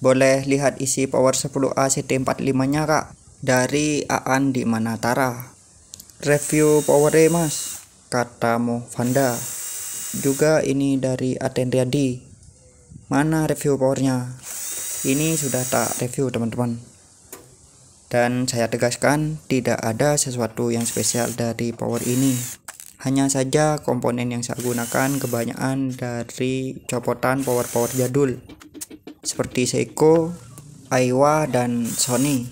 Boleh lihat isi power 10A CT45-nya kak dari Aan di Manatara. Review power e, mas, kata Movanda. Juga ini dari Aten Riyadi. Mana review powernya? Ini sudah tak review teman-teman. Dan saya tegaskan tidak ada sesuatu yang spesial dari power ini. Hanya saja komponen yang saya gunakan kebanyakan dari copotan power-power jadul seperti Seiko, Aiwa, dan Sony.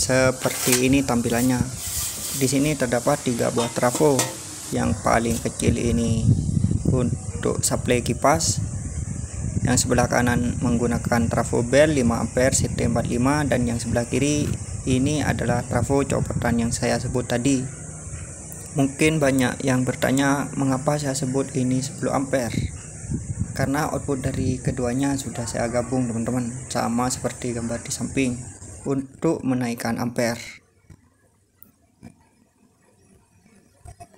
Seperti ini tampilannya. Di sini terdapat tiga buah trafo. Yang paling kecil ini untuk supply kipas, yang sebelah kanan menggunakan trafo bell 5 ampere CT45 dan yang sebelah kiri ini adalah trafo copotan yang saya sebut tadi. Mungkin banyak yang bertanya mengapa saya sebut ini 10 ampere. Karena output dari keduanya sudah saya gabung teman-teman, sama seperti gambar di samping untuk menaikkan ampere.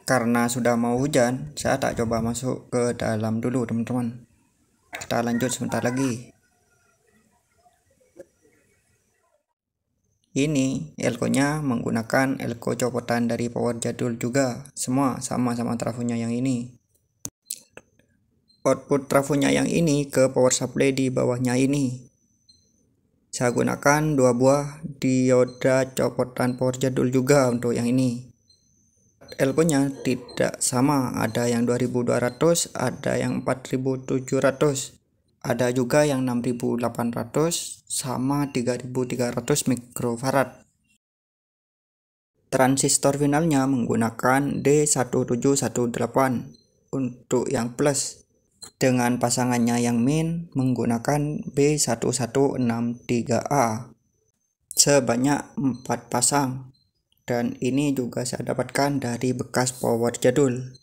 Karena sudah mau hujan, saya tak coba masuk ke dalam dulu teman-teman. Kita lanjut sebentar lagi. Ini elko-nya menggunakan elko copotan dari power jadul juga, semua sama-sama trafonya yang ini. Output trafonya yang ini ke power supply di bawahnya ini. Saya gunakan dua buah dioda copotan power jadul juga untuk yang ini. Elko-nya tidak sama, ada yang 2200, ada yang 4700 ada juga yang 6800 sama 3300 mikrofarad. Transistor finalnya menggunakan D1718 untuk yang plus dengan pasangannya yang min menggunakan B1163A sebanyak 4 pasang dan ini juga saya dapatkan dari bekas power jadul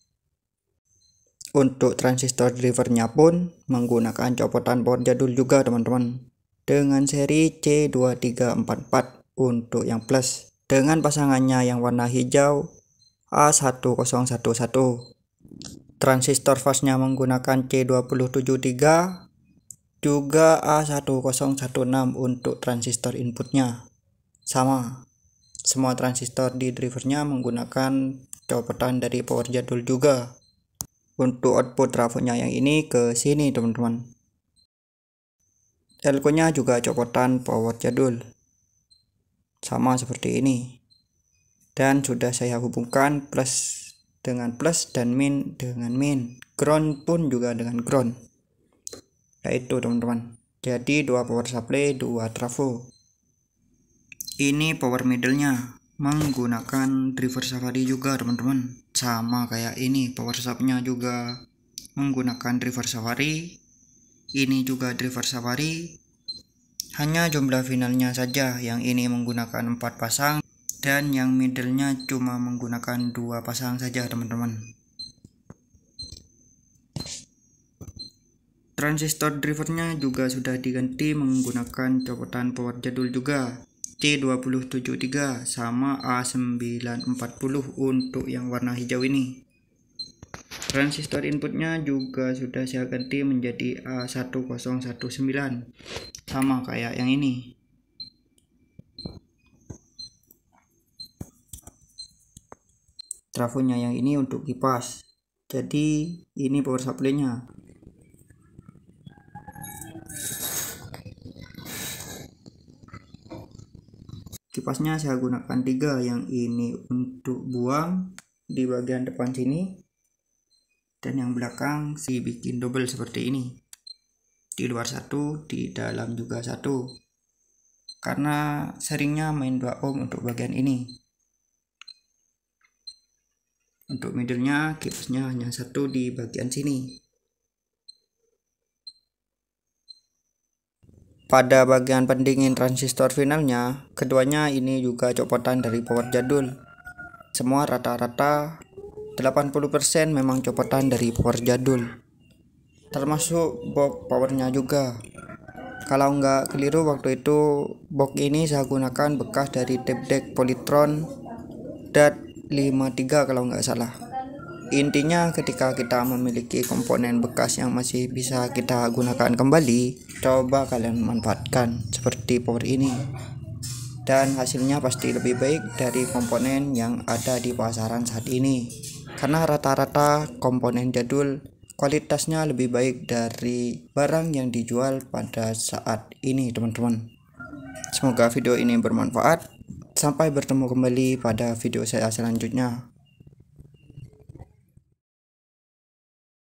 untuk transistor drivernya pun menggunakan copotan power jadul juga teman-teman dengan seri C2344 untuk yang plus dengan pasangannya yang warna hijau A1011 transistor fastnya menggunakan C273 juga A1016 untuk transistor inputnya sama semua transistor di drivernya menggunakan copotan dari power jadul juga untuk output trafonya yang ini ke sini teman-teman elko-nya juga copotan power jadul sama seperti ini dan sudah saya hubungkan plus dengan plus dan min dengan min ground pun juga dengan ground yaitu nah, teman-teman jadi dua power supply dua trafo ini power middle nya menggunakan driver Safari juga teman-teman sama kayak ini power subnya juga menggunakan driver Safari ini juga driver Safari hanya jumlah finalnya saja yang ini menggunakan empat pasang dan yang middlenya cuma menggunakan dua pasang saja teman-teman transistor drivernya juga sudah diganti menggunakan copotan power jadul juga T273 sama A940 untuk yang warna hijau ini transistor inputnya juga sudah saya ganti menjadi A1019 sama kayak yang ini trafonya yang ini untuk kipas jadi ini power supply nya Kipasnya saya gunakan tiga, yang ini untuk buang di bagian depan sini, dan yang belakang si bikin double seperti ini. Di luar satu, di dalam juga satu. Karena seringnya main 2 ohm untuk bagian ini. Untuk middlenya kipasnya hanya satu di bagian sini. Pada bagian pendingin transistor finalnya, keduanya ini juga copotan dari power jadul. Semua rata-rata 80% memang copotan dari power jadul. Termasuk box powernya juga. Kalau nggak keliru waktu itu box ini saya gunakan bekas dari tape deck Polytron DAT 53 kalau nggak salah intinya ketika kita memiliki komponen bekas yang masih bisa kita gunakan kembali coba kalian manfaatkan seperti power ini dan hasilnya pasti lebih baik dari komponen yang ada di pasaran saat ini karena rata-rata komponen jadul kualitasnya lebih baik dari barang yang dijual pada saat ini teman-teman semoga video ini bermanfaat sampai bertemu kembali pada video saya selanjutnya